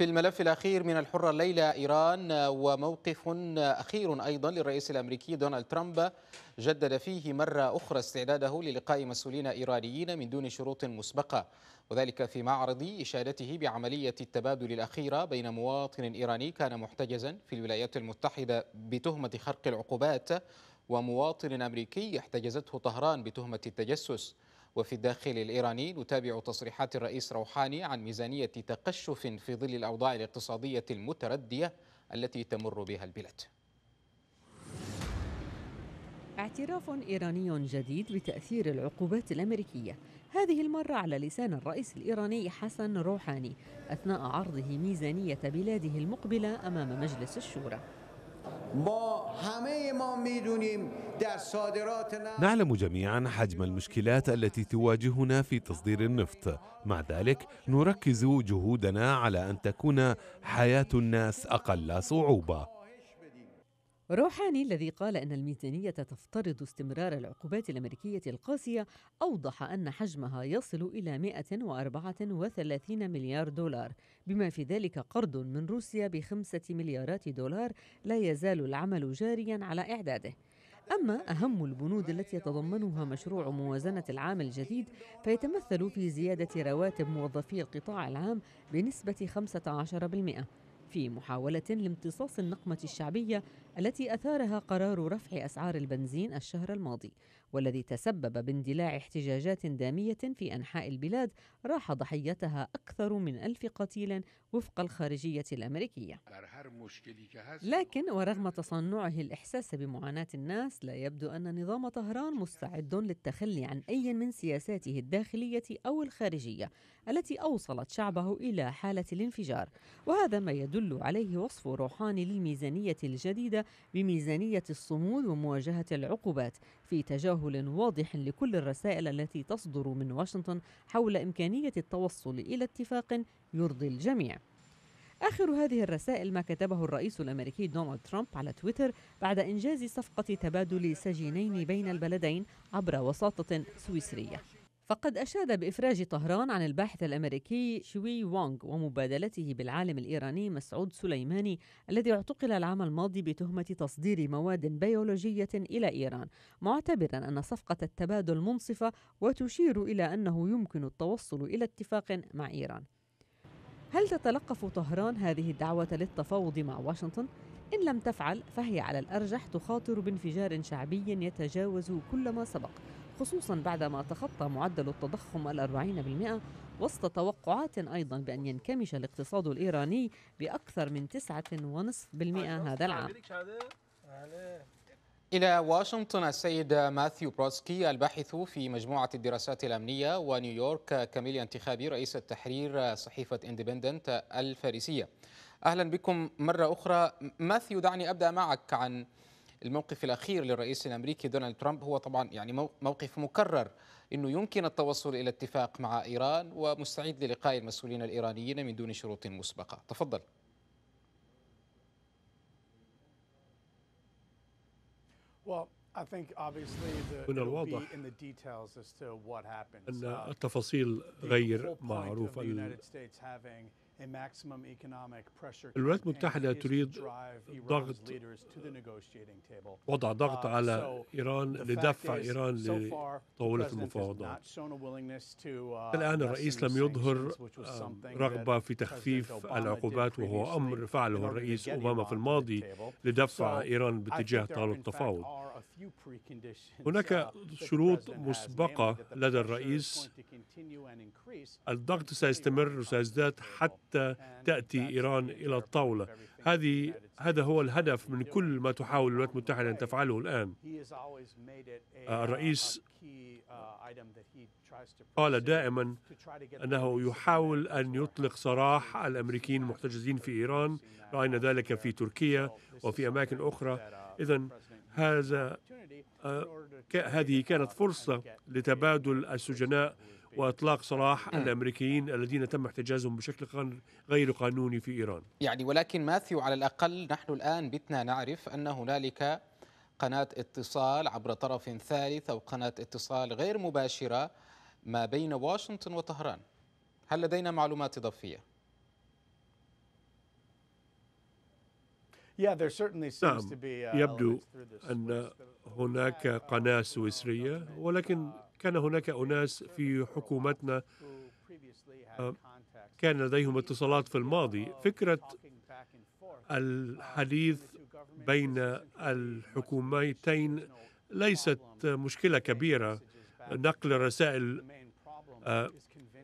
في الملف الأخير من الحرة الليلة إيران آه، وموقف أخير أيضا للرئيس الأمريكي دونالد ترامب جدد فيه مرة أخرى استعداده للقاء مسؤولين إيرانيين من دون شروط مسبقة وذلك في معرض إشادته بعملية التبادل الأخيرة بين مواطن إيراني كان محتجزا في الولايات المتحدة بتهمة خرق العقوبات ومواطن أمريكي احتجزته طهران بتهمة التجسس وفي الداخل الإيراني نتابع تصريحات الرئيس روحاني عن ميزانية تقشف في ظل الأوضاع الاقتصادية المتردية التي تمر بها البلاد اعتراف إيراني جديد بتأثير العقوبات الأمريكية هذه المرة على لسان الرئيس الإيراني حسن روحاني أثناء عرضه ميزانية بلاده المقبلة أمام مجلس الشورى ما همه ما میدونیم در صادرات نعلم جميعا حجم المشكلات التي تواجهنا في تصدير النفط مع ذلك نركز جهودنا على ان تكون حياه الناس اقل صعوبه روحاني الذي قال ان الميزانيه تفترض استمرار العقوبات الامريكيه القاسيه اوضح ان حجمها يصل الى 134 مليار دولار بما في ذلك قرض من روسيا بخمسه مليارات دولار لا يزال العمل جاريا على اعداده أما أهم البنود التي يتضمنها مشروع موازنة العام الجديد فيتمثل في زيادة رواتب موظفي القطاع العام بنسبة 15%. في محاولة لامتصاص النقمة الشعبية التي أثارها قرار رفع أسعار البنزين الشهر الماضي والذي تسبب باندلاع احتجاجات دامية في أنحاء البلاد راح ضحيتها أكثر من ألف قتيل وفق الخارجية الأمريكية لكن ورغم تصنعه الإحساس بمعاناة الناس لا يبدو أن نظام طهران مستعد للتخلي عن أي من سياساته الداخلية أو الخارجية التي أوصلت شعبه إلى حالة الانفجار وهذا ما يدل عليه وصف روحاني للميزانية الجديدة بميزانية الصمود ومواجهة العقوبات في تجاهل واضح لكل الرسائل التي تصدر من واشنطن حول إمكانية التوصل إلى اتفاق يرضي الجميع. آخر هذه الرسائل ما كتبه الرئيس الأمريكي دونالد ترامب على تويتر بعد إنجاز صفقة تبادل سجينين بين البلدين عبر وساطة سويسرية. فقد أشاد بإفراج طهران عن الباحث الأمريكي شوي وونغ ومبادلته بالعالم الإيراني مسعود سليماني الذي اعتقل العام الماضي بتهمة تصدير مواد بيولوجية إلى إيران معتبرا أن صفقة التبادل منصفة وتشير إلى أنه يمكن التوصل إلى اتفاق مع إيران هل تتلقف طهران هذه الدعوة للتفاوض مع واشنطن؟ إن لم تفعل فهي على الأرجح تخاطر بانفجار شعبي يتجاوز كل ما سبق خصوصا بعدما تخطى معدل التضخم الأربعين بالمئة وسط توقعات أيضا بأن ينكمش الاقتصاد الإيراني بأكثر من 9.5% أيوه، هذا العام إلى واشنطن السيد ماثيو بروسكي الباحث في مجموعة الدراسات الأمنية ونيويورك كاميليا انتخابي رئيس التحرير صحيفة اندبندنت الفارسية أهلا بكم مرة أخرى ماثيو دعني أبدأ معك عن الموقف الاخير للرئيس الامريكي دونالد ترامب هو طبعا يعني موقف مكرر انه يمكن التوصل الى اتفاق مع ايران ومستعد للقاء المسؤولين الايرانيين من دون شروط مسبقه تفضل من الواضح أن uh, التفاصيل غير معروفة الولايات المتحدة تريد ضغط وضع uh, ضغط على إيران لدفع إيران لطاولة المفاوضات uh, الآن الرئيس لم يظهر آه، رغبة في تخفيف العقوبات وهو أمر فعله الرئيس أوباما في الماضي لدفع إيران باتجاه طاولة التفاوض هناك شروط مسبقة لدى الرئيس الضغط سيستمر وسيزداد حتى تأتي إيران إلى الطاولة هذه هذا هو الهدف من كل ما تحاول الولايات المتحدة أن تفعله الآن آه، الرئيس uh, uh, قال دائما أنه يحاول أن يطلق سراح الأمريكيين المحتجزين في إيران رأينا ذلك في تركيا وفي أماكن أخرى uh, إذا هذا آه، هذه كانت فرصة لتبادل السجناء واطلاق سراح الامريكيين الذين تم احتجازهم بشكل غير قانوني في ايران. يعني ولكن ماثيو على الاقل نحن الان بتنا نعرف ان هنالك قناة اتصال عبر طرف ثالث أو قناة اتصال غير مباشرة ما بين واشنطن وطهران هل لدينا معلومات إضافية؟ نعم uh, يبدو أن هناك قناة سويسرية ولكن uh, كان هناك أناس في حكومتنا آه، كان لديهم اتصالات في الماضي فكرة الحديث بين الحكومتين ليست مشكلة كبيرة نقل رسائل آه،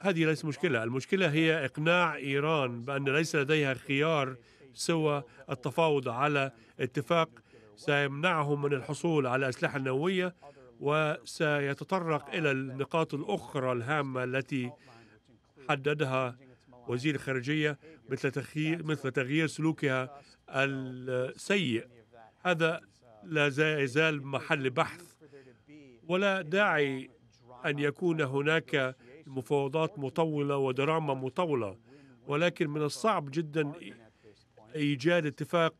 هذه ليست مشكلة المشكلة هي إقناع إيران بأن ليس لديها خيار سوى التفاوض على اتفاق سيمنعهم من الحصول على أسلحة نووية وسيتطرق إلى النقاط الأخرى الهامة التي حددها وزير الخارجية مثل تغيير, مثل تغيير سلوكها السيء هذا لا يزال محل بحث ولا داعي أن يكون هناك مفاوضات مطولة ودراما مطولة ولكن من الصعب جدا ايجاد اتفاق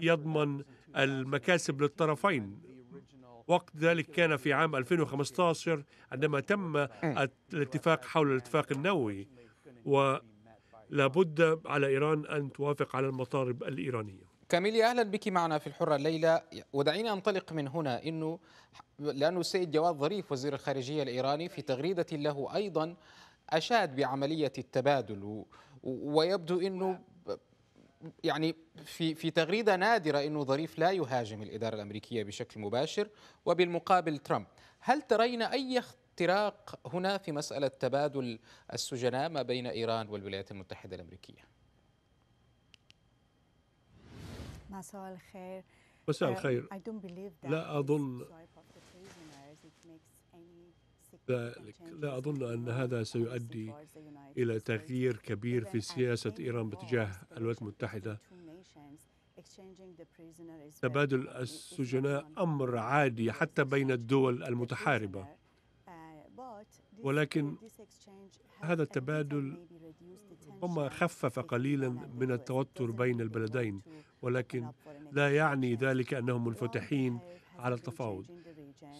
يضمن المكاسب للطرفين وقت ذلك كان في عام 2015 عندما تم الاتفاق حول الاتفاق النووي ولابد على إيران أن توافق على المطالب الإيرانية كاميليا أهلا بك معنا في الحرة الليلة ودعينا أنطلق من هنا إنه لأنه السيد جواد ظريف وزير الخارجية الإيراني في تغريدة له أيضا أشاد بعملية التبادل ويبدو أنه يعني في في تغريده نادره انه ظريف لا يهاجم الاداره الامريكيه بشكل مباشر وبالمقابل ترامب، هل ترين اي اختراق هنا في مساله تبادل السجناء ما بين ايران والولايات المتحده الامريكيه؟ مساء الخير مساء uh, الخير لا اظن ذلك لا أظن أن هذا سيؤدي إلى تغيير كبير في سياسة إيران باتجاه الولايات المتحدة تبادل السجناء أمر عادي حتى بين الدول المتحاربة ولكن هذا التبادل ربما خفف قليلا من التوتر بين البلدين ولكن لا يعني ذلك أنهم منفتحين على التفاوض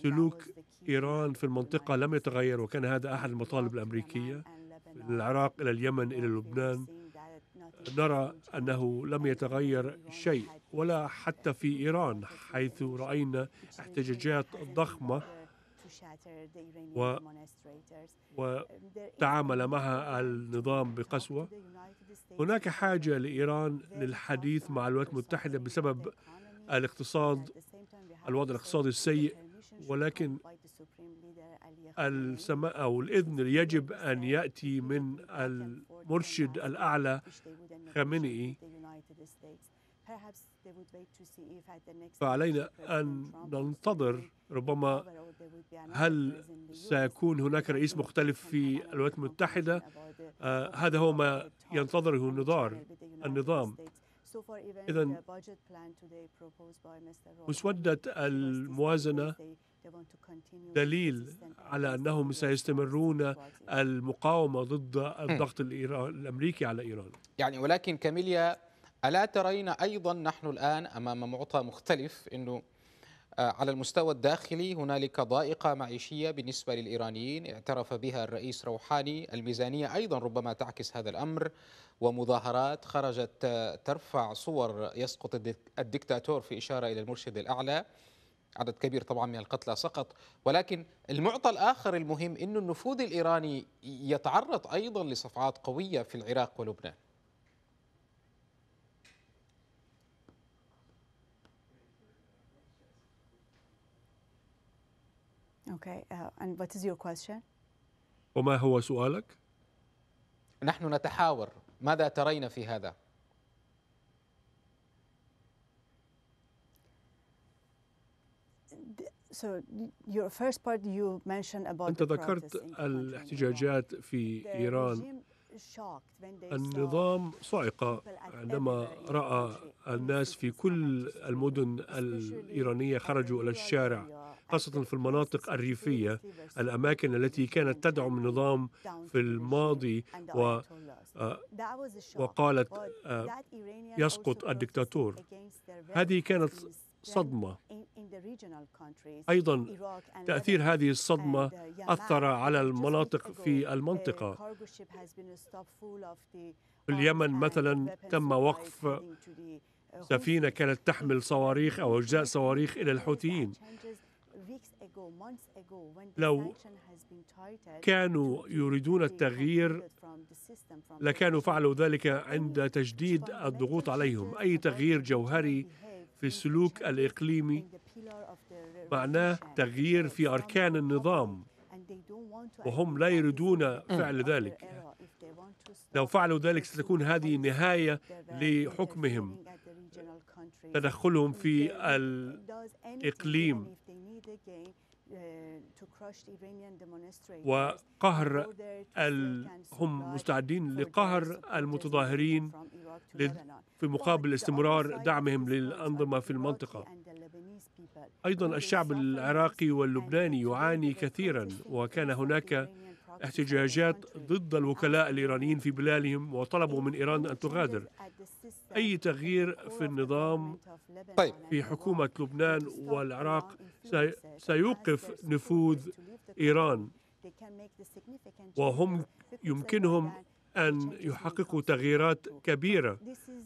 سلوك إيران في المنطقة لم يتغير وكان هذا أحد المطالب الأمريكية من العراق إلى اليمن إلى لبنان نرى أنه لم يتغير شيء ولا حتى في إيران حيث رأينا احتجاجات ضخمة و... وتعامل معها النظام بقسوة هناك حاجة لإيران للحديث مع الولايات المتحدة بسبب الاقتصاد الوضع الاقتصادي السيء ولكن السماء أو الإذن يجب أن يأتي من المرشد الأعلى خامنئي فعلينا أن ننتظر ربما هل سيكون هناك رئيس مختلف في الولايات المتحدة آه هذا هو ما ينتظره النظام إذا مسودة الموازنة دليل على أنهم سيستمرون المقاومة ضد الضغط الأمريكي على إيران يعني ولكن كاميليا ألا ترين أيضا نحن الآن أمام معطى مختلف أنه على المستوى الداخلي هنالك ضائقة معيشية بالنسبة للإيرانيين اعترف بها الرئيس روحاني الميزانية أيضا ربما تعكس هذا الأمر ومظاهرات خرجت ترفع صور يسقط الدكتاتور في إشارة إلى المرشد الأعلى عدد كبير طبعا من القتلى سقط ولكن المعطى الآخر المهم أن النفوذ الإيراني يتعرض أيضا لصفعات قوية في العراق ولبنان Okay, uh, and what is your question? وما هو سؤالك؟ نحن نتحاور، ماذا ترين في هذا؟ So your first part you mentioned about أنت ذكرت الاحتجاجات في إيران النظام صعق عندما رأى الناس في كل المدن الإيرانية خرجوا إلى الشارع خاصة في المناطق الريفية الأماكن التي كانت تدعم النظام في الماضي و آه، وقالت آه، يسقط الدكتاتور هذه كانت صدمة أيضا تأثير هذه الصدمة uh, أثر على المناطق في المنطقة في اليمن مثلا تم وقف uh, سفينة كانت تحمل صواريخ أو أجزاء صواريخ إلى الحوثيين لو كانوا يريدون التغيير لكانوا فعلوا ذلك عند تجديد الضغوط عليهم أي تغيير جوهري في السلوك الإقليمي معناه تغيير في أركان النظام وهم لا يريدون فعل ذلك لو فعلوا ذلك ستكون هذه نهاية لحكمهم تدخلهم في الإقليم وقهر ال... هم مستعدين لقهر المتظاهرين في مقابل استمرار دعمهم للأنظمة في المنطقة أيضا الشعب العراقي واللبناني يعاني كثيرا وكان هناك احتجاجات ضد الوكلاء الإيرانيين في بلادهم وطلبوا من إيران أن تغادر أي تغيير في النظام طيب. في حكومة لبنان والعراق سيوقف نفوذ إيران وهم يمكنهم أن يحققوا تغييرات كبيرة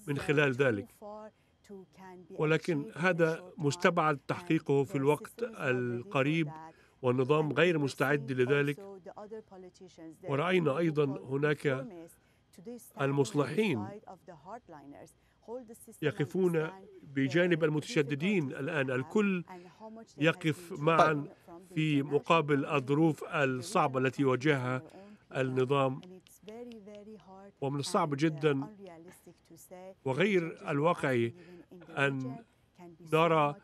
من خلال ذلك ولكن هذا مستبعد تحقيقه في الوقت القريب والنظام غير مستعد لذلك ورأينا أيضا هناك المصلحين يقفون بجانب المتشددين الآن الكل يقف معا في مقابل الظروف الصعبة التي واجهها النظام ومن الصعب جدا وغير الواقعي أن دار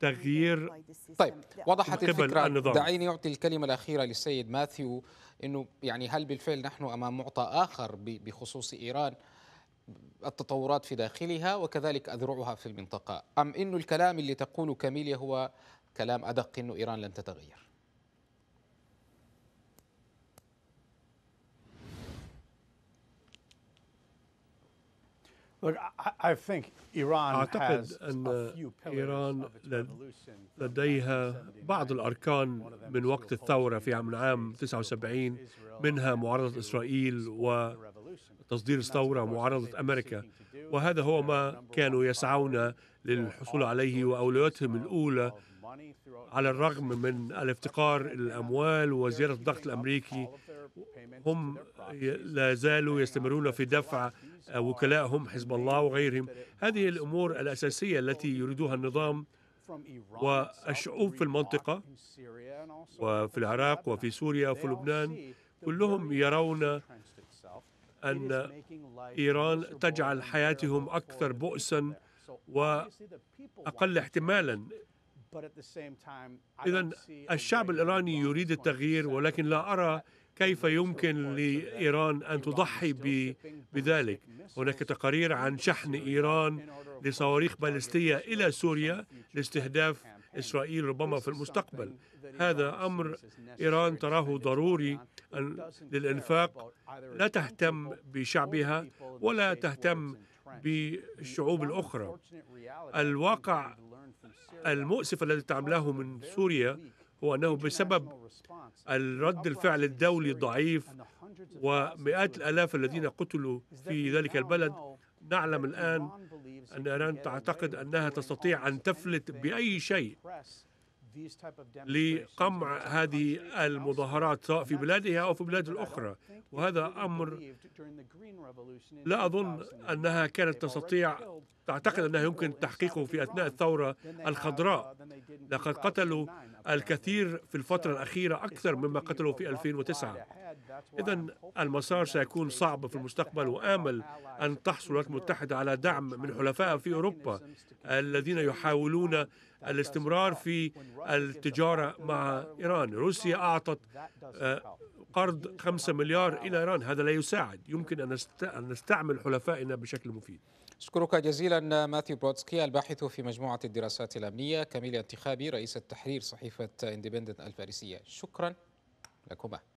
تغيير طيب وضحت الفكره النظام. دعيني اعطي الكلمه الاخيره للسيد ماثيو انه يعني هل بالفعل نحن امام معطى اخر بخصوص ايران التطورات في داخلها وكذلك اذرعها في المنطقه ام انه الكلام اللي تقوله كاميليا هو كلام ادق انه ايران لن تتغير أعتقد أن إيران لديها بعض الأركان من وقت الثورة في عام العام 79 منها معارضة إسرائيل وتصدير الثورة ومعارضة أمريكا وهذا هو ما كانوا يسعون للحصول عليه وأولوياتهم الأولى على الرغم من الافتقار الأموال وزيادة الضغط الأمريكي هم لا زالوا يستمرون في دفع آه، وكلائهم حزب الله وغيرهم هذه الأمور الأساسية التي يريدها النظام والشعوب في المنطقة وفي العراق وفي سوريا وفي لبنان كلهم يرون أن إيران تجعل حياتهم أكثر بؤسا وأقل احتمالا إذا الشعب الإيراني يريد التغيير ولكن لا أرى كيف يمكن لإيران أن تضحي بذلك هناك تقارير عن شحن إيران لصواريخ باليستية إلى سوريا لاستهداف إسرائيل ربما في المستقبل هذا أمر إيران تراه ضروري للإنفاق لا تهتم بشعبها ولا تهتم بالشعوب الأخرى الواقع المؤسف الذي تعمله من سوريا هو أنه بسبب الرد الفعل الدولي الضعيف ومئات الآلاف الذين قتلوا في ذلك البلد نعلم الآن أن إيران تعتقد أنها تستطيع أن تفلت بأي شيء لقمع هذه المظاهرات سواء في بلادها أو في بلاد الأخرى وهذا أمر لا أظن أنها كانت تستطيع تعتقد أنها يمكن تحقيقه في أثناء الثورة الخضراء uh, لقد قتلوا الكثير في الفترة الأخيرة أكثر مما قتلوا في 2009 إذا المسار سيكون صعب في المستقبل وآمل أن تحصل الولايات المتحدة على دعم من حلفائها في أوروبا الذين يحاولون الاستمرار في التجارة مع إيران روسيا أعطت آه، قرض 5 مليار إلى إيران هذا لا يساعد يمكن أن نستعمل حلفائنا بشكل مفيد أشكرك جزيلا ماثيو بروتسكي الباحث في مجموعة الدراسات الأمنية كميل انتخابي رئيس التحرير صحيفة اندبندنت الفارسية شكرا لكما